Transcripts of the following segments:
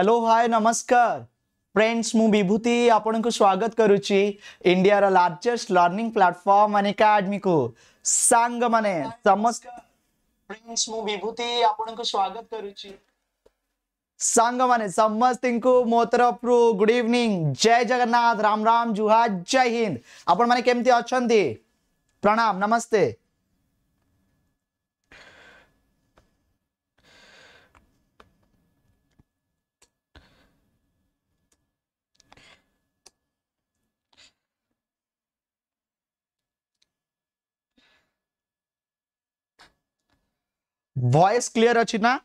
Hello hi नमस्कार friends मु विभूति आपण को स्वागत करुची इंडिया रा largest learning platform Unacademy को सांग माने समस्त फ्रेंड्स मु विभूति आपण को स्वागत करुची सांग माने समस्त इनको मो तरफ रु गुड इवनिंग जय जगन्नाथ राम राम जुहा जय हिंद आपण माने केमती अछंती प्रणाम नमस्ते वॉइस क्लियर अच्छी ना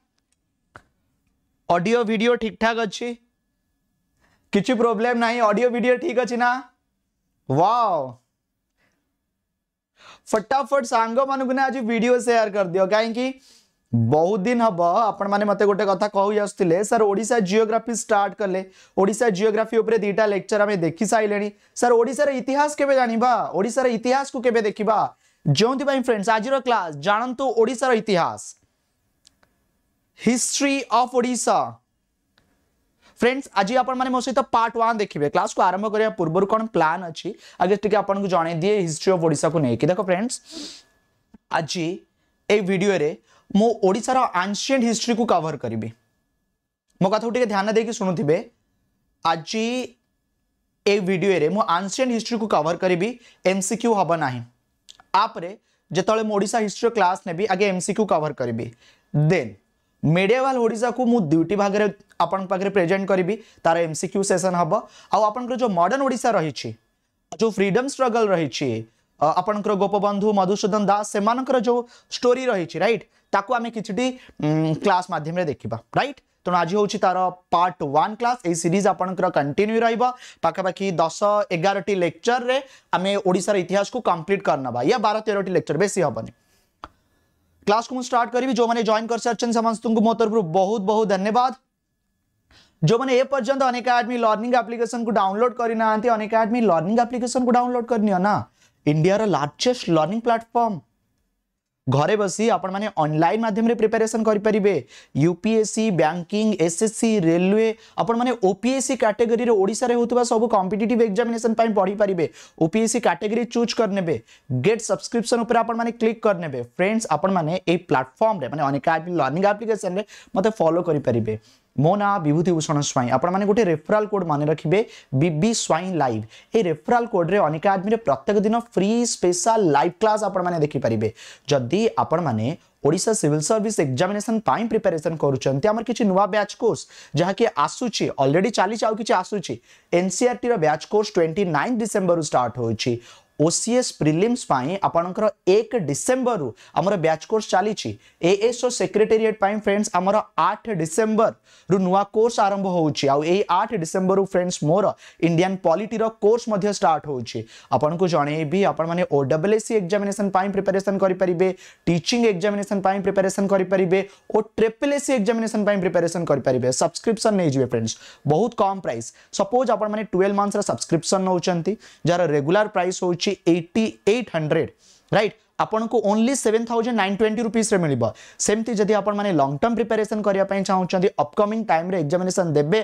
ऑडियो वीडियो ठीक ठाक अच्छी किसी प्रॉब्लम ना ऑडियो वीडियो ठीक अच्छी ना वाओ फटाफट सांग मानक आज वीडियो शेयर कर दियो कहीं बहुत दिन हम आपण मत गोटे कथा कही आसते सर ओडा जिओग्राफी स्टार्ट कले ओडा जिओग्राफी उपर दुईटा लेक्चर आम देखी सारे सर ओडार इतिहास के जाना ओडार इतिहास को केवे देखा जो फ्रेंड्स आज क्लास जानतु ओडार इतिहास हिस्ट्री ऑफ ओडिशा फ्रेंड्स आज आप मो सहित पार्ट वन देखिए क्लास को आरंभ करने पूर्व कौन प्लान अच्छी आगे टी आप जन दिए हिस्ट्री अफ ओडिशा को लेकिन देख फ्रेंड्स आज ये भिडियो मो आनसीएंट हिस्ट्री को कवर करी मो कथा को ध्यान देखिए शुणुवे आज ये भिडियो मो हिस्ट्री को कवर करी एम सिक्यू हम ना आप जिते मुझा हिस्ट्री क्लास नेबी आगे एम सिक्यू कवर करी देन मेडियावाल ओडा को मुझ ड्यूटी भाग पाखे प्रेजेंट करी तार एम सिक्यू सेसन हम आपंकर जो मडर्ण ओडा रही जो फ्रीडम स्ट्रगल रही आपण गोपबंधु मधुसूदन दास से जो स्टोरी रही रईट ताकू आम कि क्लास मध्यम देखा रईट तेनाली आज हूँ तार पार्ट वन क्लास ये सीरीज आप कंटिन्यू रखापाखि दस एगार लेक्चर में आम ओडार इतिहास को कम्प्लीट कर ना या बार तेरह लेक्चर बेस हेनी क्लास को स्टार्ट करी जो मैंने जॉइन कर समस्त मो तरफ बहुत बहुत धन्यवाद जो मैंने ए पर्यटन अनेक आडमी लर्निंग आप्लिकेसन को डाउनलोड करना अनेक एकाडमी लर्निंग एप्लिकेशन को डाउनलोड करनी ना इंडिया लार्जेस्ट लर्निंग प्लाटफर्म ઘરે बसी આપણ માને ઓનલાઈન માધ્યમરે પ્રિપેરેશન કરી પરિબે યુપીએસસી બેન્કિંગ एसएससी રેલવે આપણ માને ઓપીએસસી કેટેગરી ઓડિશા રે હોતવા સબ કોમ્પિટિટિવ એક્ઝામિનેશન પન પડી પરિબે ઓપીએસસી કેટેગરી ચૂઝ કરનેબે ગેટ સબસ્ક્રિપ્શન ઉપર આપણ માને ક્લિક કરનેબે ફ્રેન્ડ્સ આપણ માને એ પ્લેટફોર્મ રે મને અનકાબી લર્નિંગ એપ્લિકેશન રે મત ફોલો કરી પરિબે ମୋ ନାଁ ବିଭୂତିଭୂଷଣ ସ୍ୱାଇଁ ଆପଣମାନେ ଗୋଟେ ରେଫରାଲ୍ କୋଡ଼୍ ମନେ ରଖିବେ ବିବି ସ୍ୱାଇଁ ଲାଇଭ୍ ଏଇ ରେଫରାଲ୍ କୋଡ଼୍ରେ ଅନେକ ଆଡମିରେ ପ୍ରତ୍ୟେକ ଦିନ ଫ୍ରି ସ୍ପେଶାଲ୍ ଲାଇଭ୍ କ୍ଲାସ୍ ଆପଣମାନେ ଦେଖିପାରିବେ ଯଦି ଆପଣମାନେ ଓଡ଼ିଶା ସିଭିଲ୍ ସର୍ଭିସ୍ ଏକ୍ଜାମିନେସନ୍ ପାଇଁ ପ୍ରିପାରେସନ୍ କରୁଛନ୍ତି ଆମର କିଛି ନୂଆ ବ୍ୟାଚ୍ କୋର୍ସ ଯାହାକି ଆସୁଛି ଅଲରେଡ଼ି ଚାଲିଛି ଆଉ କିଛି ଆସୁଛି ଏନ୍ସିଆର୍ଟିର ବ୍ୟାଚ୍ କୋର୍ସ ଟ୍ୱେଣ୍ଟି ନାଇନ୍ ଡିସେମ୍ବରରୁ ଷ୍ଟାର୍ଟ ହେଉଛି ओसीएस प्रिलिम्स आपंकर एक डिसेम्बर रु आमर ब्याच कोर्स चली एएसओ सेक्रेटेरिएट फ्रेंड्स आमर आठ डिसेम्बर रु नुआ कोर्स आरंभ हो आठ डिसेम्बर रु फ्रेंड्स मोर इंडियान पॉलिटीर कोर्स स्टार्ट होपन आपल एसी एक्जामेसन प्रिपेरेसन करेंगे टीचिंग एक्जामेसन प्रिपेरेसन करेंगे और ट्रिपल एसी एक्जामेसन प्रिपेरेसन करेंगे सब्सक्रिप्सन नहीं जाए फ्रेंड्स बहुत कम प्राइस सपोज आप ट्वेल्व मन्थस सब्सक्रिप्सन नौकर जार रेगुला प्राइस हो 8800 राइट आपन को ओनली 7920 रुपीस रे मिलबो सेमती जदी आपन माने टर्म प्रिपरेशन करिया पय अपकमिंग टाइम रे एग्जामिनेशन देबे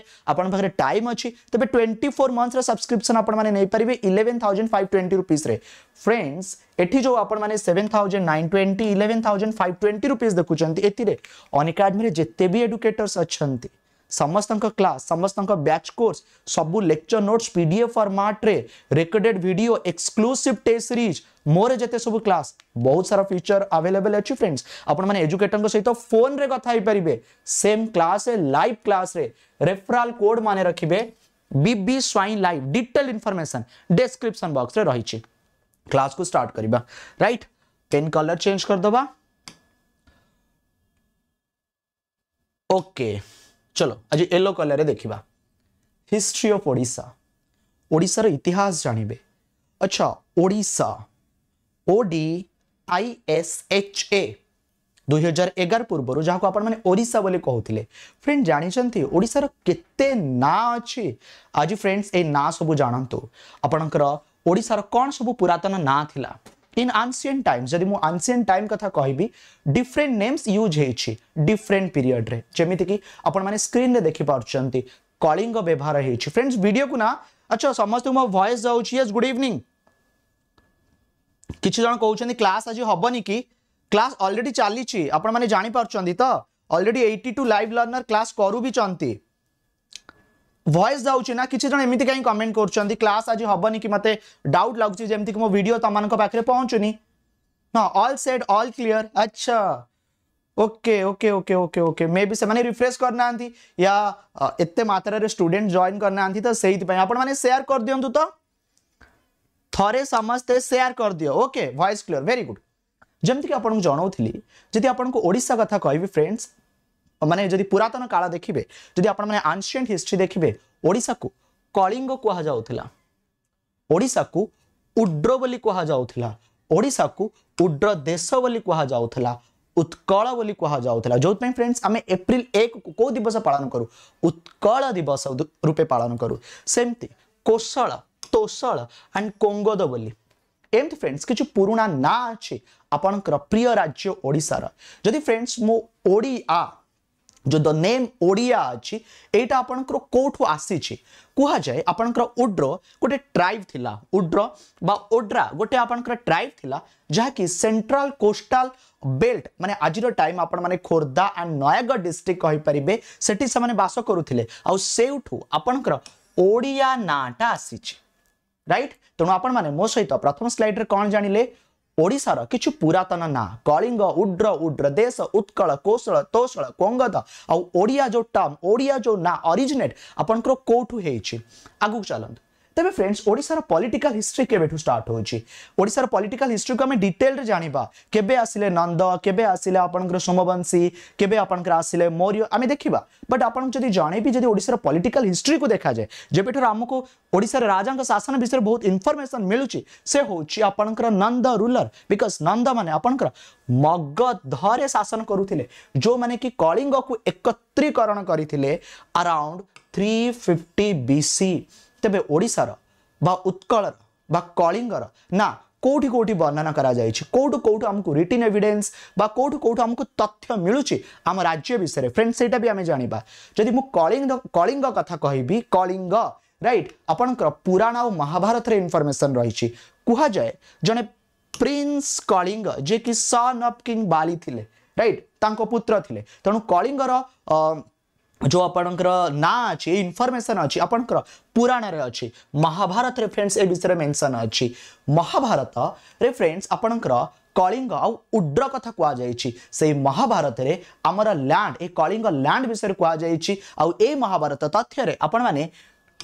टाइम अछि तबे 24 मंथ रे सब्सक्रिप्शन आपन माने नै परिबे 11520 रुपीस फ्रेंड्स एठी जो आपन माने 7920 11520 रुपीस देखु चंदी एति रे अनअकैडमी रे जत्ते भी एजुकेटर्स अछंती समस्त क्लास समस्त बैच कोर्स सब लेक्चर नोट्स पीडीएफ फॉर्मेट रे recorded video exclusive test series मोर जेते सब क्लास बहुत सारा फीचर अवेलेबल अच्छी फ्रेंड्स आपण माने एजुकेटर को सहित फोन रे कथा हे परिबे सेम क्लास रे लाइव क्लास रे रेफरल कोड माने रखिबे B B Swain live detail information description box रे रहिछि क्लास को स्टार्ट करबा राइट पेन कलर चेंज कर दबा ओके okay. চলো আজ ୟେଲୋ କଲର୍ରେ ଦେଖିବା ହିଷ୍ଟ୍ରି ଅଫ୍ ଓଡ଼ିଶା ଓଡ଼ିଶାର ଇତିହାସ ଜାଣିବେ আচ্ছা Odisha O D I S H A দুই হাজার এগার পূর্বর যা আপনার ওড়শা বলে কুলে ফ্রেন্ড জাঁচান ওড়শার কেতে না অছি আজ ফ্রেন্ডস এই না সবু জাঁতু আপনার ওড়শার কণ সবু পুরাতন না লা इन आनसीएंट टाइम जदि मु आनसीएंट टाइम कथा कहबी डिफरेंट नेम्स यूज हेछि डिफरेंट पीरियड रे जेमिति कि आपण माने स्क्रीन रे देखि पारछंती कलिंग व्यवहार हेछि फ्रेंड्स वीडियो को ना अच्छा समस्त मो वॉइस जाउछि यस गुड इवनिंग किछि जन कहउछंती क्लास आज हबनी कि क्लास ऑलरेडी चली आपण माने जानि पारछंती त ऑलरेडी 82 लाइव लर्नर क्लास करू भी चंती ভয়েস যাচ্ছে না কিছু জন এমনি কাই কমেন্ট করছেন ক্লাস আজ হবনি कि মতো ডাউট লাগুছি যেমি মো ভিডিও তোমার পাখে পৌঁছুনি হ্যাঁ all set all okay okay okay okay okay maybe से रिफ्रेश करना या एत मात्र स्टूडेंट जॉइन करना तो से आपने सेयार कर दिंतु तो थे समस्ते सेयार कर दि okay voice clear very good जमीक आपको जनाऊली जदि आपको ओडा कथा कह फ्रेंड्स মানে पुरतन काल देखिए দেখবে যদি আপনার আনসিয়েন্ট হিস্ট্রি দেখবে ওড়শা কু কলিঙ্গ কুহযাওলা ওড়শা কু উড্র বলে কুহযাওলা ওড়শা কু उत्कल बोली कहुला जो फ्रेंड्स आम एप्रिल एक कौ दिवस पालन करूँ उत्कल दिवस रूपे पालन करूँ सेमती कोशल तोशल एंड कोंगोद बोली एमती फ्रेंड्स कि पुराणा ना अच्छे आपण प्रिय राज्य ओडार जदि फ्रेंड्स मुड़िया जो द नेम ओडिया अच्छी यहाँ आपंकर कौटू आसी କୁହାଯାଏ ଆପଣଙ୍କର ଉଡ୍ର ଗୋଟେ ଟ୍ରାଇବ୍ ଥିଲା ଉଡ୍ର ବା ଓଡ୍ରା ଗୋଟେ ଆପଣଙ୍କର ଟ୍ରାଇବ୍ ଥିଲା ଯାହାକି ସେଣ୍ଟ୍ରାଲ କୋଷ୍ଟାଲ ବେଲ୍ଟ ମାନେ ଆଜିର ଟାଇମ୍ ଆପଣମାନେ ଖୋର୍ଦ୍ଧା ଆଣ୍ଡ ନୟାଗଡ଼ ଡିଷ୍ଟ୍ରିକ୍ଟ କହିପାରିବେ ସେଠି ସେମାନେ ବାସ କରୁଥିଲେ ଆଉ ସେଇଠୁ ଆପଣଙ୍କର ଓଡ଼ିଆ ନାଁଟା ଆସିଛି ରାଇଟ୍ ତେଣୁ ଆପଣମାନେ ମୋ ସହିତ ପ୍ରଥମ ସ୍ଲାଇଡ଼୍ରେ କ'ଣ ଜାଣିଲେ ଓଡ଼ିଶାର କିଛି ପୁରାତନ ନାଁ କଳିଙ୍ଗ ଉଡ୍ର ଉଡ୍ର ଦେଶ ଉତ୍କଳ କୋଶଳ ତୋଷଳ କୋଙ୍ଗଦ ଆଉ ଓଡ଼ିଆ ଯେଉଁ ଟର୍ମ ଓଡ଼ିଆ ଯେଉଁ ନାଁ ଅରିଜିନେଟ୍ ଆପଣଙ୍କର କେଉଁଠୁ ହେଇଛି ଆଗକୁ ଚାଲନ୍ତୁ तेरे फ्रेंड्स ओडार पॉलीटिकाल हिस्ट्री के स्टार्ट होशार पॉलीटिकल हिस्ट्री को आम डिटेल जाना केसिले नंद केवे आसे आपंकर सोमवंशी केवे आपंकर आसे मौर्य आम देखा बट आप जी जनबी जब ओडार पॉलीटिकल हिस्ट्री को देखा जाए जब आमको ओडार राजा शासन विषय बहुत इनफर्मेसन मिलू से आपंकर नंद रूलर बिकज नंद मान आप मगधरे शासन करुले जो मैंने कि कलिंग को एकत्रीकरण करते अराउंड थ्री फिफ्टी ତେବେ ଓଡ଼ିଶାର ବା ଉତ୍କଳର ବା କଳିଙ୍ଗର ନା କୋଉଠି କୋଉଠି ବର୍ଣ୍ଣନା କରାଯାଇଛି କୋଉଠୁ କୋଉଠୁ ଆମକୁ ରିଟିନ୍ ଏଭିଡେନ୍ସ ବା କୋଉଠୁ କୋଉଠୁ ଆମକୁ ତଥ୍ୟ ମିଳୁଛି ଆମ ରାଜ୍ୟ ବିଷୟରେ ଫ୍ରେଣ୍ଡ ସେଇଟା ବି ଆମେ ଜାଣିବା ଯଦି ମୁଁ କଳିଙ୍ଗ କଳିଙ୍ଗ କଥା କହିବି କଳିଙ୍ଗ ରାଇଟ୍ ଆପଣଙ୍କର ପୁରାଣ ଆଉ ମହାଭାରତରେ ଇନଫର୍ମେସନ୍ ରହିଛି କୁହାଯାଏ ଜଣେ ପ୍ରିନ୍ସ କଳିଙ୍ଗ ଯିଏକି ସନ୍ ଅଫ୍ କିଙ୍ଗ ବାଲି ଥିଲେ ରାଇଟ୍ ତାଙ୍କ ପୁତ୍ର ଥିଲେ ତେଣୁ କଳିଙ୍ଗର जो ଆପଣଙ୍କର ନାଁ ଅଛି ଇନଫର୍ମେସନ୍ ଅଛି ଆପଣଙ୍କର ପୁରାଣରେ ଅଛି ମହାଭାରତରେ ଫ୍ରେଣ୍ଡସ୍ ଏ ବିଷୟରେ ମେନସନ୍ ଅଛି ମହାଭାରତରେ ଫ୍ରେଣ୍ଡସ୍ ଆପଣଙ୍କର କଳିଙ୍ଗ ଆଉ ଉଡ୍ର କଥା କୁହାଯାଇଛି ସେଇ ମହାଭାରତରେ ଆମର ଲ୍ୟାଣ୍ଡ ଏ କଳିଙ୍ଗ ଲ୍ୟାଣ୍ଡ ବିଷୟରେ କୁହାଯାଇଛି ଆଉ ଏ ମହାଭାରତ ତଥ୍ୟରେ ଆପଣମାନେ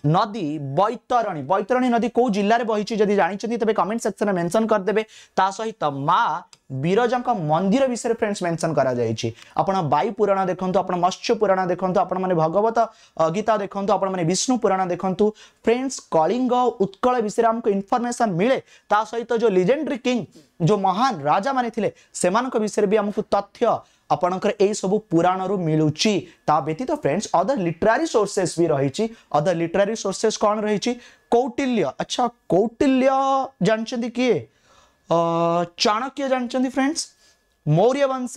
नदी बैतरणी बैतरणी नदी कौ जिले में बही जदि जानते तेज कमेंट सेक्शन में मेनसन करदे सहित माँ विरजा मंदिर विषय फ्रेंड्स मेनसन कर वायु आप मत्स्य पुराण देखते आप भगवत गीता देखते आप विष्णु पुराण देखते फ्रेंड्स कलिंग उत्कल विषय आमको इनफर्मेशन मिले ता सहित जो लिजेंडरी किंग जो महान राजा मानते विषय भी आमको तथ्य आपणकर सब पुराण रू मिलूत तो फ्रेंड्स अदर लिटरारी सोर्सेस भी रही अदर लिटरारी सोर्सेस कौन रही कौटिल्य अच्छा कौटिल्य जानते किए चाणक्य जानते फ्रेंड्स मौर्य वंश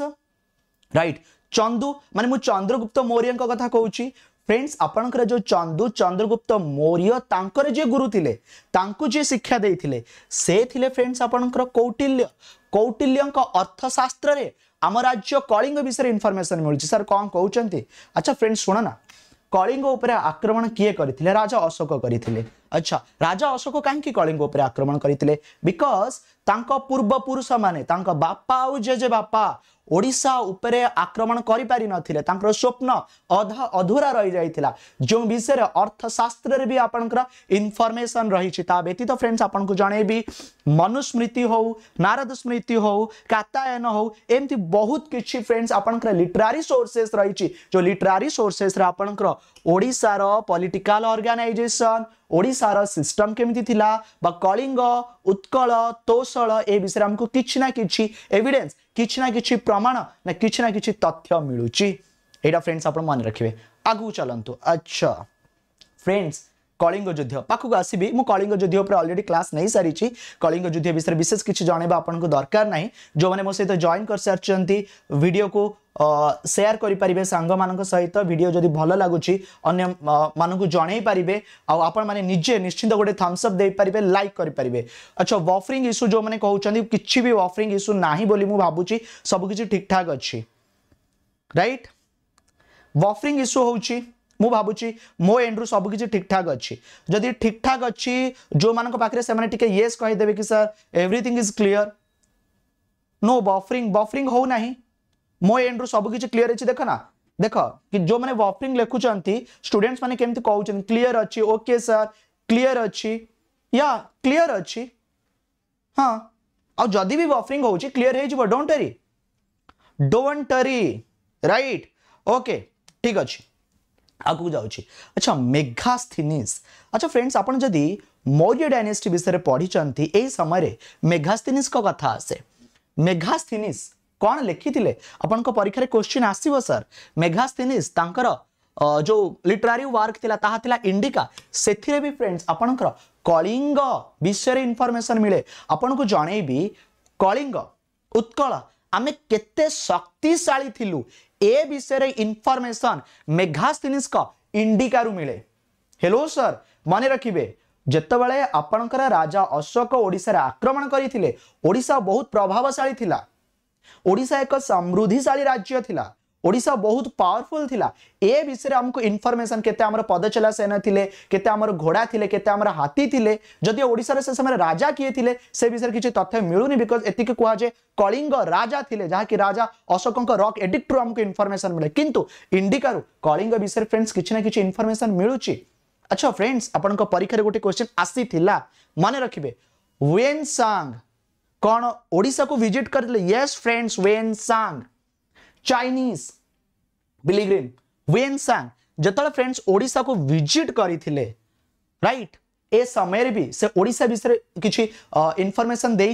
रईट चंदु मान मु चंद्रगुप्त मौर्य कथा कौच फ्रेंड्स आपणकर जो चंदु चंद्रगुप्त मौर्य जी गुरु थे जी शिक्षा देते से थिले फ्रेंड्स आपणकर कौटिल्य कौटिल्य अर्थशास्त्र में ଆମ ରାଜ୍ୟ କଳିଙ୍ଗ ବିଷୟରେ ଇନଫର୍ମେସନ୍ ମିଳୁଛି ସାର୍ କ'ଣ କହୁଛନ୍ତି ଆଚ୍ଛା ଫ୍ରେଣ୍ଡ ଶୁଣନା କଳିଙ୍ଗ ଉପରେ ଆକ୍ରମଣ କିଏ କରିଥିଲେ ରାଜା ଅଶୋକ କରିଥିଲେ अच्छा राजा अशोक काहीँक कलिङ उप आक्रमण गरिदिए बिकज ତାଙ୍କ ପୂର୍ବପୁରୁଷ ମାନେ ତାଙ୍କ ବାପା ଆଉ ଜେଜେ ବାପା ଓଡ଼ିଶା ଉପରେ ଆକ୍ରମଣ କରିପାରିନଥିଲେ ତାଙ୍କର ସ୍ୱପ୍ନ ଅଧ ଅଧୁରା ରହିଯାଇଥିଲା ଯେଉଁ ବିଷୟରେ ଅର୍ଥଶାସ୍ତ୍ରରେ ବି ଆପଣଙ୍କର ଇନଫର୍ମେସନ୍ ରହିଛି ତା ବ୍ୟତୀତ ଫ୍ରେଣ୍ଡସ୍ ଆପଣଙ୍କୁ ଜଣେଇବି ମନୁସ୍ମୃତି ହଉ ନାରଦ ସ୍ମୃତି ହଉ କାତାୟନ ହଉ ଏମିତି ବହୁତ କିଛି ଫ୍ରେଣ୍ଡସ୍ ଆପଣଙ୍କର ଲିଟରାରୀ ସୋର୍ସେସ୍ ରହିଛି ଯେଉଁ ଲିଟରାରୀ ସୋର୍ସେସ୍ରେ ଆପଣଙ୍କର ଓଡ଼ିଶାର ପଲିଟିକାଲ ଅର୍ଗାନାଇଜେସନ୍ ଓଡ଼ିଶାର ସିଷ୍ଟମ୍ କେମିତି ଥିଲା ବା କଳିଙ୍ଗ ଉତ୍କଳ ତୋଷଳ ଏ ବିଷୟରେ ଆମକୁ କିଛି ନା କିଛି ଏଭିଡେନ୍ସ କିଛି ନା କିଛି ପ୍ରମାଣ ନା କିଛି ନା କିଛି ତଥ୍ୟ ମିଳୁଛି ଏଇଟା ଫ୍ରେଣ୍ଡସ୍ ଆପଣ ମନେ ରଖିବେ ଆଗକୁ ଚାଲନ୍ତୁ ଆଚ୍ଛା ଫ୍ରେଣ୍ଡସ୍ कलिंग युद्ध पाखक आसबि मुझ कलिंग युद्ध अलरेडी क्लास नहीं सारी कलिंग युद्ध विषय में विशेष किसी जनवा आपको दरकार नहीं जो मैंने मो सहित जॉन कर सारी भिड को सेयार करेंगे सांग मान सहित भिड जो भल लगुच मानक जन पारे आपजे निश्चिंत गोटे थम्सअप देपारे लाइक करेंगे अच्छा वफरींग इश्यू जो मैंने कहते किसी भी वफरींग इश्यू ना मुझे भावुची सबकि ठीक ठाक अच्छी रईट वफरींग इश्यू हूँ मु भाई मो एंड सब सबकि ठीक ठाक अच्छी जदि ठीक ठाक अच्छी जो मान पाखे से येस कहीदेवे कि sir everything is clear no buffering buffering हो ना मो एंड सब किसी क्लीयर अच्छी देख ना देख कि जो मैंने बफरींग लिखुंट स्टूडेंट्स मैंने केमती कौन क्लीयर अच्छी ओके सर क्लीयर अच्छी या क्लीयर अच्छी हाँ आदि भी बफरींग हो क्लीयर हो डोटरी डोटरी रईट ओके ठीक अच्छे ଆଗକୁ ଯାଉଛି ଆଚ୍ଛା ମେଘାସ୍ଥିନିସ୍ ଆଚ୍ଛା ଫ୍ରେଣ୍ଡସ୍ ଆପଣ ଯଦି ମୌର୍ଯ୍ୟ ଡାଇନେଷ୍ଟି ବିଷୟରେ ପଢ଼ିଛନ୍ତି ଏହି ସମୟରେ ମେଘାସ୍ଥିନିସ୍ଙ୍କ କଥା ଆସେ ମେଘାସ୍ଥିନିସ୍ କ'ଣ ଲେଖିଥିଲେ ଆପଣଙ୍କ ପରୀକ୍ଷାରେ କୋଶ୍ଚିନ୍ ଆସିବ ସାର୍ ମେଘାସ୍ଥିନିସ୍ ତାଙ୍କର ଯେଉଁ ଲିଟରାରୀ ୱାର୍କ ଥିଲା ତାହା ଥିଲା ଇଣ୍ଡିକା ସେଥିରେ ବି ଫ୍ରେଣ୍ଡସ୍ ଆପଣଙ୍କର କଳିଙ୍ଗ ବିଷୟରେ ଇନଫର୍ମେସନ୍ ମିଳେ ଆପଣଙ୍କୁ ଜଣେଇବି କଳିଙ୍ଗ ଉତ୍କଳ ଆମେ କେତେ ଶକ୍ତିଶାଳୀ ଥିଲୁ ए विषय इनफर्मेशन मेघास्थिनिस इंडिकारु मिले हेलो सर मन रखिए ଯେତେବେଳେ ଆପଣଙ୍କର ରାଜା ଅଶୋକ ଓଡ଼ିଶାରେ ଆକ୍ରମଣ କରିଥିଲେ ଓଡ଼ିଶା ବହୁତ ପ୍ରଭାବଶାଳୀ ଥିଲା ଓଡ଼ିଶା ଏକ ସମୃଦ୍ଧିଶାଳୀ ରାଜ୍ୟ ଥିଲା ओडा बहुत पावरफुल थिला ए विषय में आमको इनफर्मेसन के पदचला सेना थे के घोड़ा थे के हाथी थे जदि ओडार से समय राजा किए थे से विषय किसी तथ्य मिलूनी बिकज एति कहुए कलिंग राजा थे जहाँकि राजा अशोक रक एडिक्ट्रु आमको इनफर्मेसन मिले किंतु इंडिकारु कलिंग विषय फ्रेंड्स किसी ना कि इनफर्मेसन मिलूची अच्छा फ्रेंड्स आपण परीक्षा गोटे क्वेश्चन आसी मन रखिए वेन सांग कौन ओडा को भिजिट करते yes friends Hiuen Tsang Chinese pilgrim Hiuen Tsang जोबले फ्रेंड्स ओडा को विजिट करते राइट ए समय भी से ओडा विषय किसी इनफर्मेसन दे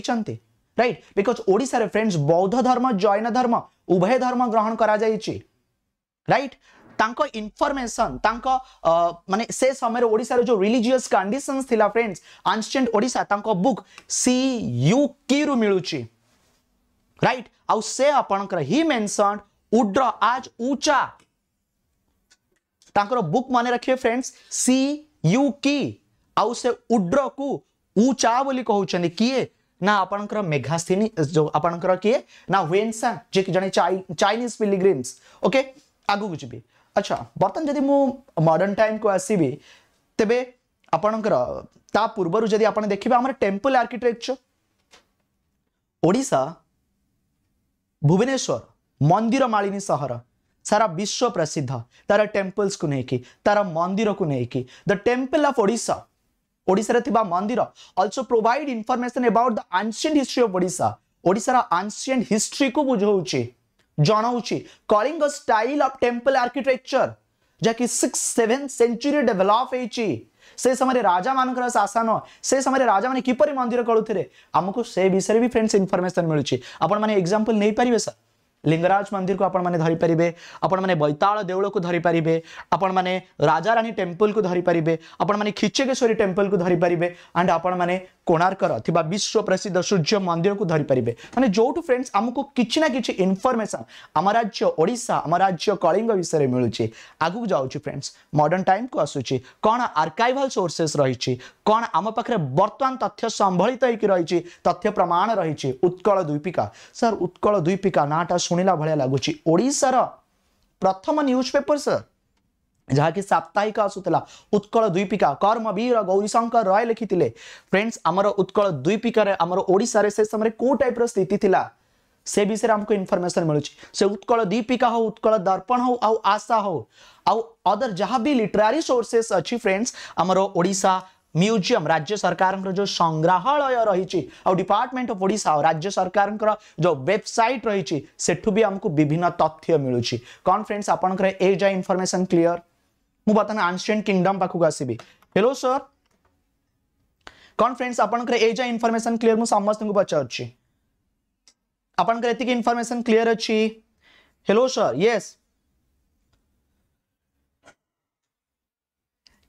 राइट बिकज ओडा फ्रेंड्स बौद्ध धर्म जैन धर्म उभय धर्म ग्रहण कर इनफर्मेसन तक मानने से समय जो रिलीजिस् कंडीशन थी फ्रेंड्स आनसेंट ओडा बुक सी यू क्यू रू मिलूँ right આવશે આપણଙ୍କର he mentioned ઉડ્ર આજ ઊંચા તાંકર બુક માને રખીએ ફ્રેન્ડ્સ સી યુ કી આવશે ઉડ્રકુ ઊંચા બોલી કહુଛନ୍ତି કિએ ना आपणकर मेघास्थिनी जो आपणकर किए ना वेनसा जे जने चाइनीज पिलग्रिम्स ओके आगु को जीबी अच्छा बर्तन जदी मु मॉडर्न टाइम को आसीबी तबे आपणकर ता पूर्व जदी आपन देखिबे हमर टेंपल आर्किटेक्चर ओडिसा भुवनेश्वर मंदिर मालिनी सहर सारा विश्व प्रसिद्ध तार टेम्पल्स को लेकिन तार मंदिर को लेकिन द टेम्पल अफ ओडा ओडार मंदिर also provide information about the ancient history of ओडा ओडार आनसीएंट हिस्ट्री को बुझे जनावि Kalinga style of temple architecture जहाँकि सिक्स सेवेन्चुरी डेभलप होती से समय राजा मान शासन से समय राजा मैंने किपर मंदिर कलुते आमको से विषय भी फ्रेंड्स इनफर्मेसन मिलूँ आपण नहीं पारे सर लिंगराज मंदिर को आपण मैंने बैताल देवल को धरीपारे आपण मैंने राजारानी टेम्पल को धरीपारे आपण मैंने खिचकेश्वरी टेम्पल को धरीपारे एंड आपण କୋଣାର୍କର ଥିବା ବିଶ୍ୱ ପ୍ରସିଦ୍ଧ ସୂର୍ଯ୍ୟ ମନ୍ଦିରକୁ ଧରିପାରିବେ ମାନେ ଯୋଉଠୁ ଫ୍ରେଣ୍ଡସ୍ ଆମକୁ କିଛି ନା କିଛି ଇନଫର୍ମେସନ୍ ଆମ ରାଜ୍ୟ ଓଡ଼ିଶା ଆମ ରାଜ୍ୟ କଳିଙ୍ଗ ବିଷୟରେ ମିଳୁଛି ଆଗକୁ ଯାଉଛି ଫ୍ରେଣ୍ଡସ୍ ମଡର୍ଣ୍ଣ ଟାଇମ୍କୁ ଆସୁଛି କ'ଣ ଆର୍କାଇଭାଲ୍ ସୋର୍ସେସ୍ ରହିଛି କ'ଣ ଆମ ପାଖରେ ବର୍ତ୍ତମାନ ତଥ୍ୟ ସମ୍ଭଳିତ ହେଇକି ରହିଛି ତଥ୍ୟ ପ୍ରମାଣ ରହିଛି ଉତ୍କଳ ଦ୍ୱୀପିକା ସାର୍ ଉତ୍କଳ ଦ୍ୱୀପିକା ନାଁଟା ଶୁଣିଲା ଭଳିଆ ଲାଗୁଛି ଓଡ଼ିଶାର ପ୍ରଥମ ନ୍ୟୁଜ୍ ପେପର୍ ସାର୍ जहाँकि साप्ताहिक आसूला उत्कल द्वीपिका कर्म वीर गौरीशंकर शंकर रय लिखी फ्रेंड्स आम उत्कल द्वीपिकार ओडार से समय कौ टाइप स्थिति से विषय आमको इनफर्मेसन मिलू से उत्कल दीपिका हो उत्कल दर्पण हो आउ आशा हो आउ अदर जहाँ भी लिटरारी सोर्सेस अच्छी फ्रेंड्स आमर ओडा म्यूजिम राज्य सरकार जो संग्रहालय रही डिपार्टमेंट अफ ओडा राज्य सरकार जो वेबसाइट रही भी आमको विभिन्न तथ्य मिलू कौन फ्रेंड्स आप जाए इनफर्मेसन क्लीयर मुझे आनसीय किंगडम पाखक आसबी हेलो सर कौन फ्रेंड्स आपंकरा इनफर्मेसन क्लीयर मुझे समस्त को पचार आपंकरा इनफर्मेसन क्लीयर अच्छी हेलो सर ये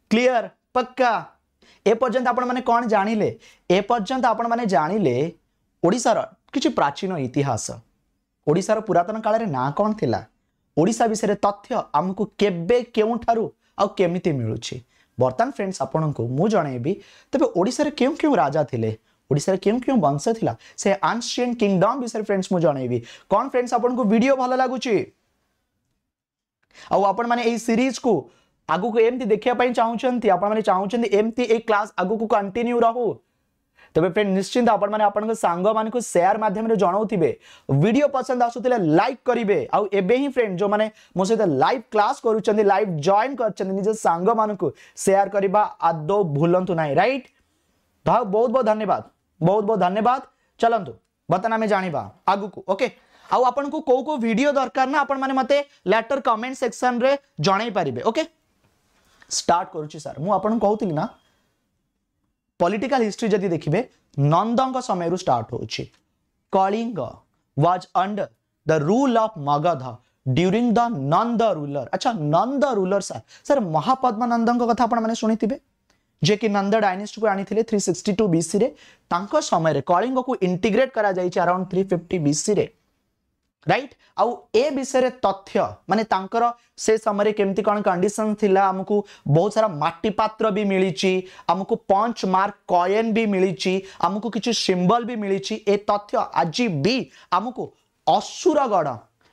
क्लीयर पक्का एपर्तंत आपले जान लें ओडार किसी प्राचीन इतिहास ओडार पुरतन काल कौन थी ओडा विषय तथ्य आमको के आमती मिलूँ बर्तमान फ्रेंड्स आपण को मुझी तेज ओडार क्यों क्यों राजा थे ओडार क्यों क्यों वंश थी से आनसीय किंगडम विषय फ्रेंड्स मुझे जनईबी कौन फ्रेंड्स आपन को भिड भल लगुच आपण मैंने सीरीज को आगे एमती देखापी चाहूँ आपंट एमती क्लास आगे कंटिन्यू रहू तेज तो फ्रेंड निश्चिंत आपंग मानक सेयार मध्यम जनाऊे भिड पसंद आसूल लाइक करेंगे आउ ए फ्रेंड जो मैंने मो सहित लाइव क्लास कर लाइव जॉन करज सांग सेयार करने आद भूलु रईट भाव बहुत बहुत धन्यवाद बहुत बहुत धन्यवाद चलतु बर्तमान आम जाना आगुक ओके आपन को को को वीडियो दरकार ना आपन माने मते लेटर कमेंट सेक्शन रे जणई ओके स्टार्ट कर सर मु आपन ना পলিটিকাল হিস্ট্রি যদি দেখবে নন্দঙ্ক সময় स्टार्ट হচ্ছে Kalinga was under the rule of Magadha during the Nanda ruler अच्छा Nanda ruler sir sir Mahapadmananda कथा आपने शुणी जे कि नंद डायनेस्टी को आनी थ्री सिक्सटी टू बीसी रे समय कलिंग को इंटीग्रेट कर अराउंड थ्री फिफ्टी बीसी रे राइट आउ ए विषय तथ्य माने तांकर से समय केमती कौन कंडीशन थी आमको बहुत सारा माटी पात्र भी मिली आमको पंच मार्क कॉइन भी मिली आमको किसी सिंबल भी मिली ए तथ्य आज भी आमको असुरगढ़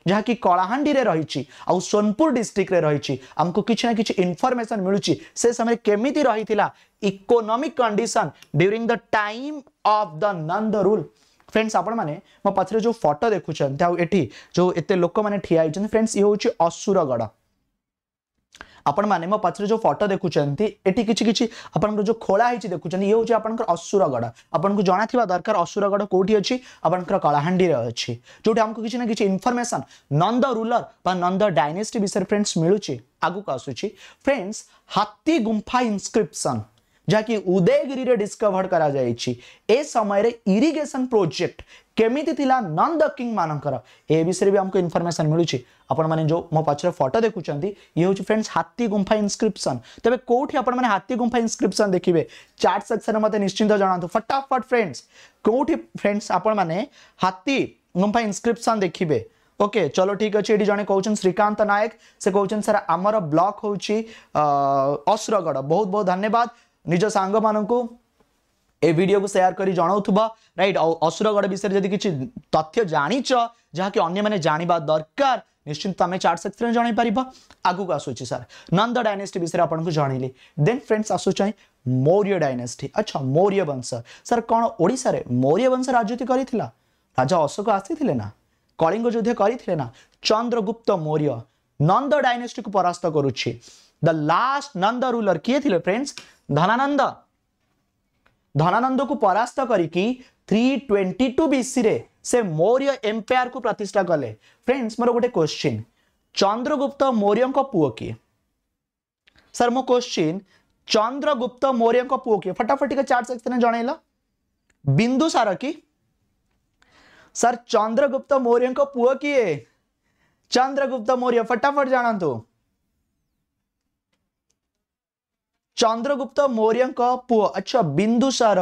जहाँकि कलाहांडी रही सोनपुर डिस्ट्रिक्ट रही आमको किसी ना कि इनफर्मेसन मिलू से समय केमी रही economic condition during the time of the Nanda rule friends आपने मो पचर जो फटो देखुं आठ जो एत लोक मैंने ठिया होती फ्रेंड्स ये हूँ असुरगढ़ आपण मैंने मो पचर जो फटो देखुं ये किसी किसी आपंकर जो खोला होती देखुं ये हूँ आपंकर असुरगढ़ आपन को जना था दरकार असुरगढ़ कौटी अच्छी आपंकर कलाहांडी अच्छी जो आमको किसी ना कि information Nanda ruler Nanda dynasty विषय फ्रेंड्स मिलूँ आगुक आसूँ फ्रेंड्स हाथी गुंफा इनस्क्रिप्सन जहाँकि उदयगिरी डिस्कभर कर समय इरीगेसन प्रोजेक्ट केमी नंद किंग मानकर ए विषय भी आमको इनफर्मेसन मिलू आपने जो मो पचर फटो देखुं ये हूँ फ्रेंड्स हाथी गुंफा इनक्रिप्सन तेज कौटी आपने हाथी गुंफा इनस्क्रिप्सन देखिए चार्ट सेक्शन में मत निश्चिंत जहां फटाफट फ्रेंड्स कौटी फ्रेंड्स आपने हाथी गुंफा इनक्रिप्सन देखिए ओके okay, चलो ठीक अच्छे ये जन कौन श्रीकांत नायक से कौन सर आमर ब्लक हूँ असुरगढ़ बहुत बहुत धन्यवाद निज सांग ए वीडियो को शेयर करी जनाऊ राइट असुरगढ़ विषय जदि किसी तथ्य जाच जहाँकि अन्य मैंने जाणी दरकार निश्चित तुम्हें चार्ट सेक्शन में जनई पार आगू आसूँ सर नंद डायनेटी विषय आपको जनइली देन फ्रेंड्स आसुचाई मौर्य डायनेटी अच्छा मौर्य वंश सर कौन ओडार मौर्य वंश राजुति कर राजा अशोक आसी कलिंग युद्ध करते चंद्रगुप्त मौर्य नंद डायनेटी को परास्त करुच्छी द लास्ट नंद रूलर किए थे फ्रेंड्स धनानंद धनानंद को परास्त कर थ्री ट्वेंटी टू बीसी से मौर्य एम्पायर को प्रतिष्ठा कले फ्रेंड्स मोर गोटे क्वेश्चन चंद्रगुप्त मौर्य पुओ किए सर मो क्वेश्चन चंद्रगुप्त मौर्य पुओ किए फटाफट चार्ट सेक्शन जन बिंदु सार कि सर चंद्रगुप्त मौर्य पुओ किए चंद्रगुप्त मौर्य फटाफट जानतु चंद्रगुप्त अच्छा, अच्छा, तो मौर्य पुओ अच्छा बिंदुसार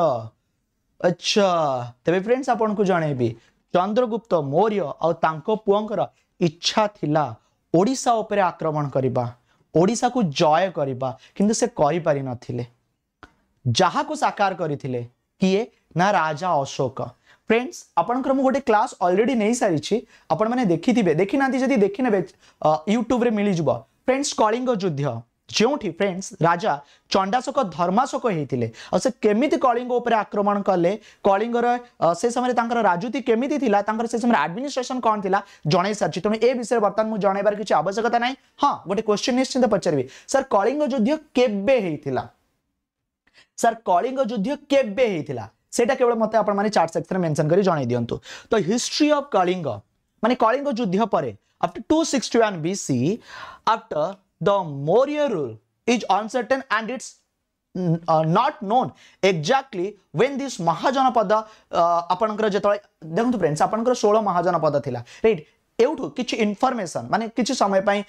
अच्छा तेज फ्रेंड्स आपण को जनइबी चंद्रगुप्त मौर्य आउ इच्छा थिला ओडिशा उपरे आक्रमण करबा ओडिशा को जय करबा किंतु से करि पारि नथिले जहा को साकार करथिले किए ना राजा अशोक फ्रेंड्स गोटे क्लास ऑलरेडी सारी छि ଆପଣଙ୍କର माने देखि दिबे देखि ନେଇସାରିଛି ଆପଣମାନେ देखि नबे यूट्यूब रे मिलि जुबा फ्रेंड्स कलिंग युद्ध जो फ्रेंड्स राजा चंडाशोक धर्माशोक होते से केमी कलिंग आक्रमण कले कलिंगर से समय राजूति केमी से समय आडमिनिस्ट्रेसन कौन थी जन सारी तेनाली विषय में बर्तमान मुझे जनवर किसी आवश्यकता ना हाँ गोटे क्वेश्चन निश्चिंत पचार सर कलिंग युद्ध के सर कलिंग युद्ध केवे सेटा केवल मत मैंने चार्ट सेक्शन मेनसन कर जन दिं तो हिस्ट्री अफ कलिंग मानते कलिंग युद्ध पर after two six after the Maurya rule is uncertain and it's uh, not known exactly when this Mahajanapada uh, ଆପଣଙ୍କର ଯେତେବେଳେ ଦେଖନ୍ତୁ फ्रेंड्स ଆପଣଙ୍କର 16 ମହାଜନପଦ ଥିଲା ରାଇଟ୍ ଏଉଠୁ କିଛି ଇନଫର୍ମେସନ ମାନେ କିଛି ସମୟ ପାଇଁ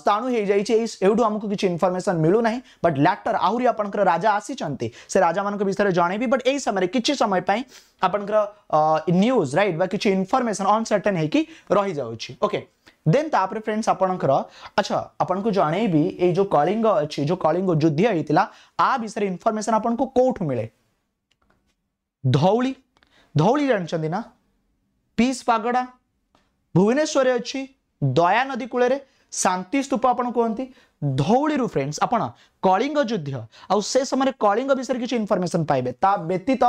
ସ୍ଥାଣୁ ହେଇଯାଇଛି ଏଇ ଏଉଠୁ ଆମକୁ କିଛି ଇନଫର୍ମେସନ ମିଳୁନାହିଁ ବଟ୍ ଲାଟର ଆହୁରି ଆପଣଙ୍କର ରାଜା ଆସିଛନ୍ତି ସେ ରାଜାମାନଙ୍କ ବିଷୟରେ ଜଣେଇବି ବଟ୍ ଏଇ ସମୟରେ କିଛି ସମୟ ପାଇଁ ଆପଣଙ୍କର ନ୍ୟୁଜ୍ ରାଇଟ୍ ବା କିଛି ଇନଫର୍ମେସନ ଅନସର୍ଟେନ୍ ହେଇକି ରହିଯାଉଛି ଓକେ देन तापर फ्रेंड्स आपणकर अच्छा आपको को जणेबी ए जो कलिंग अच्छी जो कलिंग युद्ध है आ विषय इनफर्मेशन आपण को कोठु मिले धौली धौली जानते ना पीस पगड़ा भुवनेश्वर अच्छी दया नदी कूल शांति स्तूप आप कहते धौली फ्रेंड्स आप कलिंग युद्ध आउ कलिंग विषय किसी इनफर्मेसन पाए व्यतीत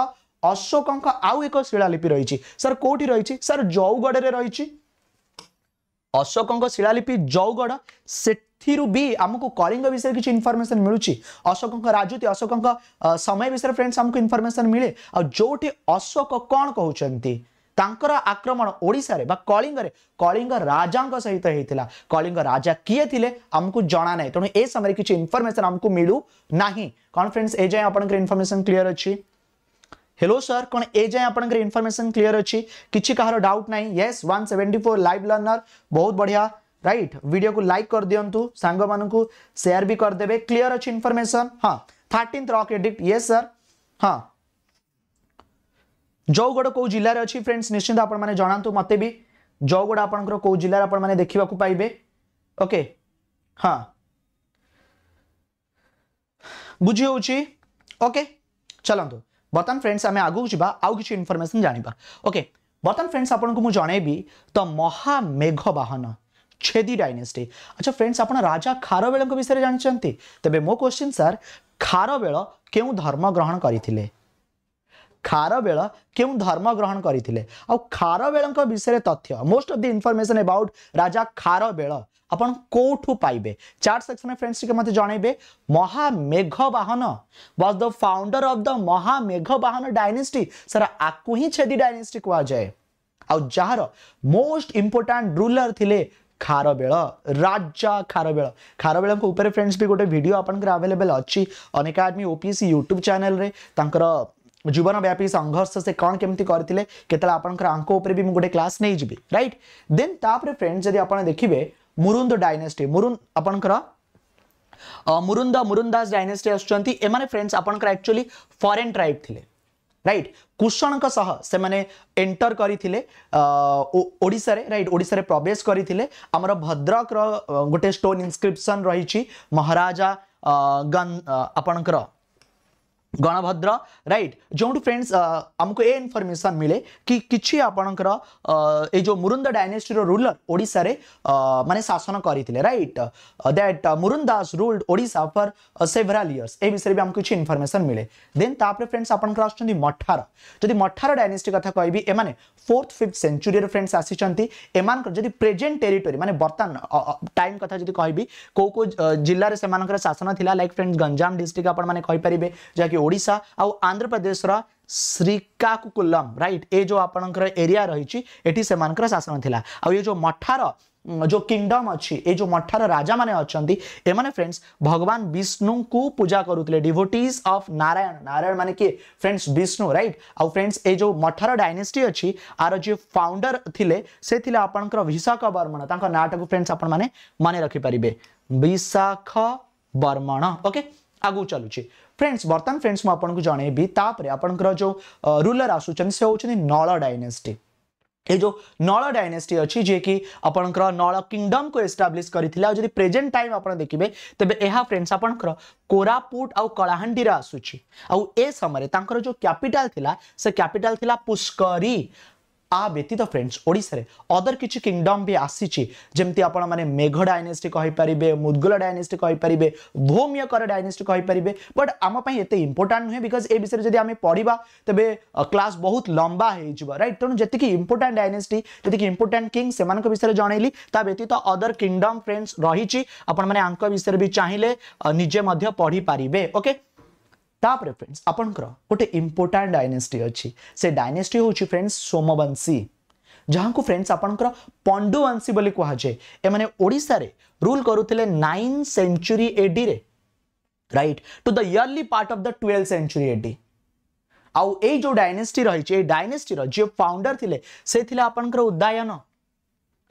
अशोक आउ एक शिलालिपि रही सर कौटी रही सर जौगढ़ रही अशोक शिलालिपि जौगढ़ से भी आमको कलिंग विषय किसी इनफर्मेसन मिलू अशोक राजूति अशोक समय विषय फ्रेंड्स आमको इनफर्मेसन मिले आठ अशोक कौन कहते तांकर आक्रमण ओडारे कलिंग कलिंग राजा सहित होता कलिंग राजा किए थे आमको जना ना तेणु ए समय किसी इनफर्मेसन आमको मिलू ना कौन फ्रेंड्स ए जाए आप इनफर्मेसन क्लीयर अच्छी हेलो सर कौन ए जाए आप इनफर्मेशन क्लीयर अच्छी किसी कहार डाउट ना ये one seventy four live learner बहुत बढ़िया रईट भिड को लाइक कर दिंतु सांग मानक सेयार भी करदे क्लीयर अच्छी इनफर्मेसन हाँ थर्टीन रक एडिक्ट ये सर हाँ जौगढ़ कौ जिले अच्छी फ्रेंड्स निश्चिंत आप जनातु मत भी जौगढ़ आप जिले आप देखा पाइबे ओके हाँ बुझी ओके चलो ବର୍ତ୍ତମାନ ଫ୍ରେଣ୍ଡସ୍ ଆମେ ଆଗକୁ ଯିବା ଆଉ କିଛି ଇନଫର୍ମେସନ୍ ଜାଣିବା ଓକେ ବର୍ତ୍ତମାନ ଫ୍ରେଣ୍ଡସ୍ ଆପଣଙ୍କୁ ମୁଁ ଜଣେଇବି ତ ମହାମେଘ ବାହନ ଛେଦି ଡାଇନେଷ୍ଟି ଆଚ୍ଛା ଫ୍ରେଣ୍ଡସ୍ ଆପଣ ରାଜା ଖାରବେଳଙ୍କ ବିଷୟରେ ଜାଣିଛନ୍ତି ତେବେ ମୋ କ୍ୱେଶ୍ଚିନ୍ ସାର୍ ଖାରବେଳ କେଉଁ ଧର୍ମ ଗ୍ରହଣ କରିଥିଲେ खार बेल के धर्म ग्रहण करते बेल विषय तथ्य most of the information about राजा खारवेल आपन कौठ पाइबे चार्ट सेक्शन में फ्रेंड्स मतलब जनइबे Mahamegha Vahana was the founder of the Mahamegha Vahana dynasty sir आपको ही छेदी डायनेटी कहुए are most important ruler Kharavela राजा खारवेल खारवेल फ्रेंड्स भी गोटे भिडियो आपंकर आवेलेबल अच्छी अनेक आदमी ओपीसी यूट्यूब चेल जीवन व्यापी संघर्ष से कौन केमती करते के आपंकर आंक भी गोटे क्लास नहीं जी रईट देन तापर फ्रेंड्स जब आप देखिए मुरुंद डायनेस्टी मुरुंद आप मुरुंद मुरुंदास डायनेस्टी आसने फ्रेंड्स आपचुअली एक्चुअली फरेन ट्राइब थे राइट कुषण सह से माने एंटर करते ओडार रईट ओडार प्रवेश करते आमर भद्रक गोटे स्टोन इनस्क्रिप्सन रही महाराजा गन आपणकर ଗଣଭଦ୍ର ରାଇଟ୍ ଯେଉଁଠୁ ଫ୍ରେଣ୍ଡସ୍ ଆମକୁ ଏ ଇନଫର୍ମେସନ୍ ମିଳେ କି କିଛି ଆପଣଙ୍କର ଏଇ ଯେଉଁ मुरुंद ଡାଇନେଷ୍ଟିର रूलर ଓଡ଼ିଶାରେ ମାନେ ଶାସନ କରିଥିଲେ ରାଇଟ୍ दैट मुरुंदास रूल्ड ओडा फर सेभराल इयर्स ए विषय भी आमको किसी इनफर्मेसन मिले देन तापर फ्रेंड्स आपंकर आसुच्च मठार ମଠାର मठार डायनेस्टी कथा कह एम फोर्थ फिफ्थ सेंचुरी फ्रेंड्स आसी एम जदि प्रेजेन्ट टेरीटोरी मानते बर्तमान टाइम कथा जब कह कौ कौ जिले से शासन थी लाइक फ्रेंड्स गंजाम डिस्ट्रिक्ट आपण मैंने कहींपर जहाँकि ओडा आंध्र प्रदेश श्रीकाकुकुलम रईट ये जो आप एरिया रही से शासन थी आज जो मठार जो किंगडम अच्छी ये जो मठार राजा मैंने अच्छा फ्रेंड्स भगवान विष्णु को पूजा करुते डिवोटीज अफ नारायण नारायण मान किए फ्रेंड्स विष्णु रईट आउ फ्रेंड्स ये जो मठार डायनेटी अच्छी आर जी फाउंडर थे से आपंकर विशाख बर्मण नाटा को फ्रेंड्स आप मन रखिपारे विशाख बर्मण ओके आगू चलुच्छे फ्रेंड्स बर्तमान फ्रेंड्स मुझे जनइबी तापर जो रूलर आसूँ से नल डायनेस्टी ये जो नल डायनेस्टी अच्छी जी कि आपणकर नल किंगडम को एस्टाब्लीश कर प्रेजेन्ट टाइम आप देखिए तेज यह फ्रेंड्स आपणकर कोरापुट आउ कलाहांडी आसूँ आउ समय जो कैपिटाल थिला से कैपिटाल थिला पुष्करी ता व्यतीत फ्रेंड्स ओडिशा रे अदर किछ किंगडम भी आसी जमती आप मेघ डायनेस्टी कहीपरेंगे मुदगल डायनेस्टी कहीपरेंगे भूमियकर डायनेस्टी कहीपरेंगे बट आम एत इंपोर्टाट नुहे बिकज ए विषय जब आम पढ़ा तेज क्लास बहुत लंबा हो रईट तेणु जीत इंपोर्टाट डायनेस्टी जीत इंपोर्टाट किंग से विषय में जनईली व्यतीत अदर किंगडम फ्रेंड्स रही आपय भी चाहिए निजे पढ़ी पारे ओके तापर फ्रेंड्स आपंकर गोटे इम्पोर्टां डायनेस्टी अच्छी से डायनेस्टी हूँ फ्रेंड्स सोमवंशी जहाँ को फ्रेंड्स आपंकर पंडुवंशी कहुए ओडे रूल करुले नाइन सेंचुरी एडी रे right to the early part of the twelve century AD आउ जो डायनेस्टी रही डायनेस्टी जो फाउंडर थे से आपंकर उदायन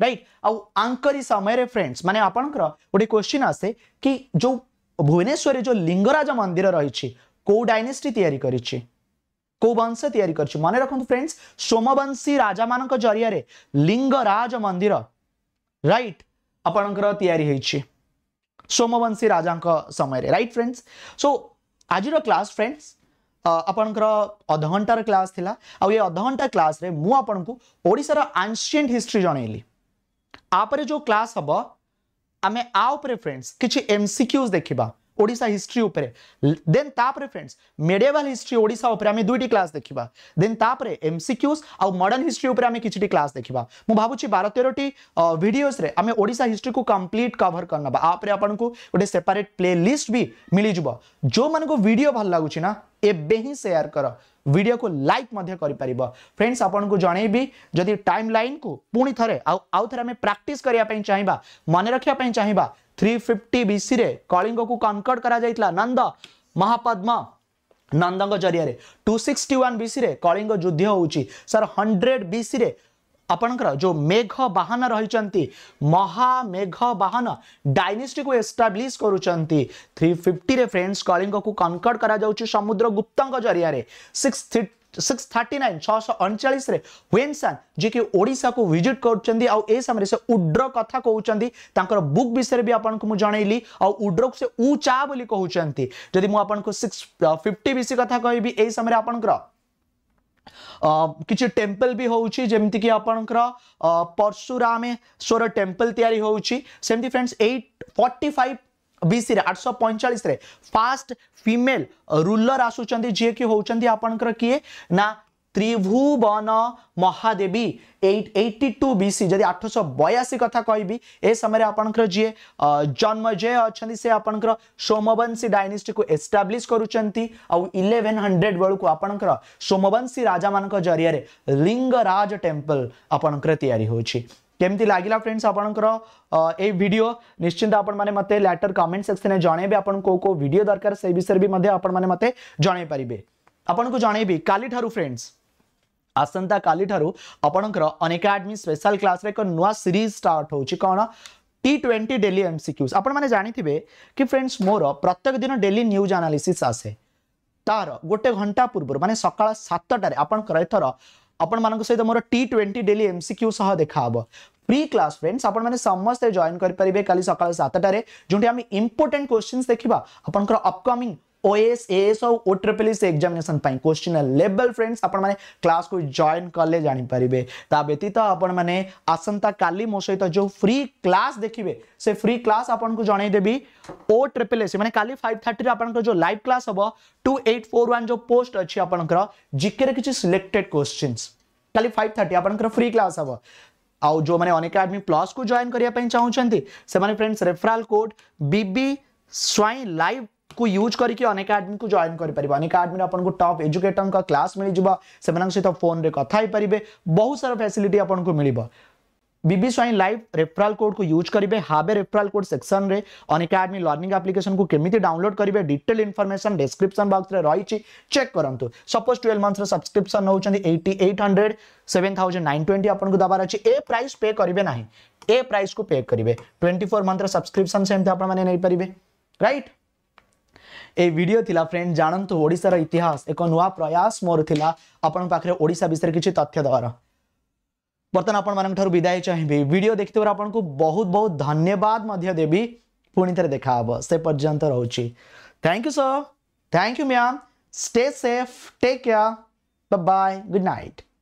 राइट आउ आंकरी समय रे फ्रेंड्स माने आपंकर गोटे क्वेश्चन आसे कि जो भुवनेश्वर जो लिंगराज मंदिर रही कौ डायनेस्टी तैयारी कर कौ वंश या मन रखु फ्रेंड्स सोमवंशी राजा मान जरिया लिंगराज मंदिर रईट आपणकर सोमवंशी राजा समय रईट फ्रेंड्स सो आज क्लास फ्रेंड्स आपणकर अधघंटार क्लास था घंटा क्लास मुझार आनसीएंट हिस्ट्री जनइली आप जो क्लास हम आम आ फ्रेंड्स किसी एम सिक्यूज देखा ओडा हिस्ट्री देपर फ्रेंड्स मेडेवाल हिस्ट्री ओडा दुईट क्लास देखा देपर एम सिक्यूज आउ मडर्ण हिस्ट्री आम कि क्लास देखा मुझे भावुँ बार तेर भिडस आम ओडा हिस्ट्री को कम्प्लीट कभर कर गोटे सेपरेट प्ले लिस्ट भी मिलजो जो मानक भिड भल लगुच ना एवं ही सेयार कर भिड को लाइक कर फ्रेंड्स आपन को जनईबी जदि टाइम लाइन को पुणी थे आउ थे आम प्राक्ट करने चाहिए मन रखापी चाहिए थ्री फिफ्टी बीसी रे कलिंग को कनकर्ड कर नंद महापद्म नंद जरिया two sixty one BC Kalinga युद्ध हो होार हंड्रेड बीसी आपणकर जो मेघ बाहन रही महामेघ बाहन डायनेटी को एस्टाब्लीश कर थ्री फिफ्टी फ्रेंड्स कलिंग को कनकर्ड कर समुद्र गुप्त जरिया सिक्स सिक्स थर्टी नाइन छःश अणचाश जी कि ओडा को भिजिट कर ए समय से उड्र कथा कहते बुक विषय भी आपको जनइली आड्र से उ चा बोली कहते जदि मुझे सिक्स फिफ्टी बीसी कथा कह समय आपंकर टेम्पल भी होमती टेम्पल या फ्रेंड्स एट बीसी आठशह पଇଁଚାଳିଶ ରେ ଫାଷ୍ଟ ଫିମେଲ ରୁଲର ଆସୁଛନ୍ତି ଯିଏକି ହେଉଛନ୍ତି ଆପଣଙ୍କର କିଏ ନା Tribhuvana Mahadevi eight eighty two BC ଯଦି ଆଠଶହ ବୟାଅଶୀ କଥା କହିବି ଏ ସମୟରେ ଆପଣଙ୍କର ଯିଏ ଜନ୍ମଜୟ ଅଛନ୍ତି ସେ ଆପଣଙ୍କର ସୋମବଂଶୀ ଡାଇନେଷ୍ଟିକୁ ଏଷ୍ଟାବ୍ଲିଶ କରୁଛନ୍ତି ଆଉ ଇଲେଭେନ୍ ହଣ୍ଡ୍ରେଡ଼ ବେଳକୁ ଆପଣଙ୍କର ସୋମବଂଶୀ ରାଜାମାନଙ୍କ ଜରିଆରେ ଲିଙ୍ଗରାଜ ଟେମ୍ପଲ ଆପଣଙ୍କର ତିଆରି ହେଉଛି केमती लगिला फ्रेंड्स आपणकर ए निश्चिंत आपण लैटर कमेंट सेक्शन में जनइबे आपण को को दरकार से विषय भी मते आपण मैंने मते को जन का ठारू फ्रेंड्स आसंता काली ठारू स्पेशल क्लास एक नुवा सीरीज स्टार्ट हो कोन टी ट्वेंटी डेली एमसीक्यूज आपण मैंने जानी कि फ्रेंड्स मोर प्रत्येक दिन डेली न्यूज आनालीसीस आसे तार गोटे घंटा पूर्व मानते सका सतटार आपणकर एथर ଆପଣମାନଙ୍କ ସହିତ ମୋର ଟି ଟ୍ୱେଣ୍ଟି ଡେଲି ଏମ୍ସିକ୍ୟୁ ସହ ଦେଖାହବ ପ୍ରି କ୍ଲାସ୍ ଫ୍ରେଣ୍ଡସ୍ ଆପଣମାନେ ସମସ୍ତେ ଜଏନ୍ କରିପାରିବେ କାଲି ସକାଳ ସାତଟାରେ ଯେଉଁଠି ଆମେ ଇମ୍ପୋର୍ଟାଣ୍ଟ କ୍ୱେଶ୍ଚିନ୍ସ ଦେଖିବା ଆପଣଙ୍କର ଅପକମିଂ ओएस एएस और O triple examination examination question level friends आपण क्लास को जॉइन कले जापर ता व्यतीत आपण माने आसंता काली मो सहित जो फ्री क्लास देखिए से फ्री क्लास आपन को जनईदेवी ओ ट्रिपल एस माने काली फाइव थर्टी को जो लाइव क्लास हम टू एट फोर वन जो पोस्ट अच्छी आपंकर जिके किसी सिलेक्टेड क्वेश्चन काली फाइव थर्टी आपंकर फ्री क्लास हम आउ जो माने अनेक आदमी प्लस को जॉइन करिया पई करने चाहूँगी से माने फ्रेंड्स रेफरल कोड बीबी स्वाइन लाइव को यूज करके अनेक आडमी को जॉइन कर अनेक आडमी आपको टप एजुकेटर का क्लास मिल जाव सहित फोन में कथा पारे बहुत सारा फैसिलिटी आपको मिल B Swain live referral code को यूज करेंगे हाबे रेफराल कोड सेक्शन रे आडमी लर्निंग आप्लिकेशन को कमी डाउनलोड करेंगे डिटेल इनफर्मेशन डिस्क्रिप्शन बक्स रे रही चेक करूँ सपोज ट्वेल्व मंथ्स सब्सक्रिप्शन नौ eight hundred seven thousand nine twenty आपको दबार अच्छे ए प्राइस पे करेंगे ना ए प्राइस को पे करेंगे ट्वेंटी फोर मंथ्र सब्सक्रिप्शन सेमती आप पारे रईट ए वीडियो थिला फ्रेंड जानतु रा इतिहास एक नुआ प्रयास मोर थी आपन पाखरे ओडिसा विषय किसी तथ्य आपन बर्तमान आपण विदाय चाहिए भिड देखते आपन को बहुत बहुत धन्यवाद देवी पुणी थे देखाहब से पर्यंत रोचे thank you sir thank you ma'am stay safe take care bye good night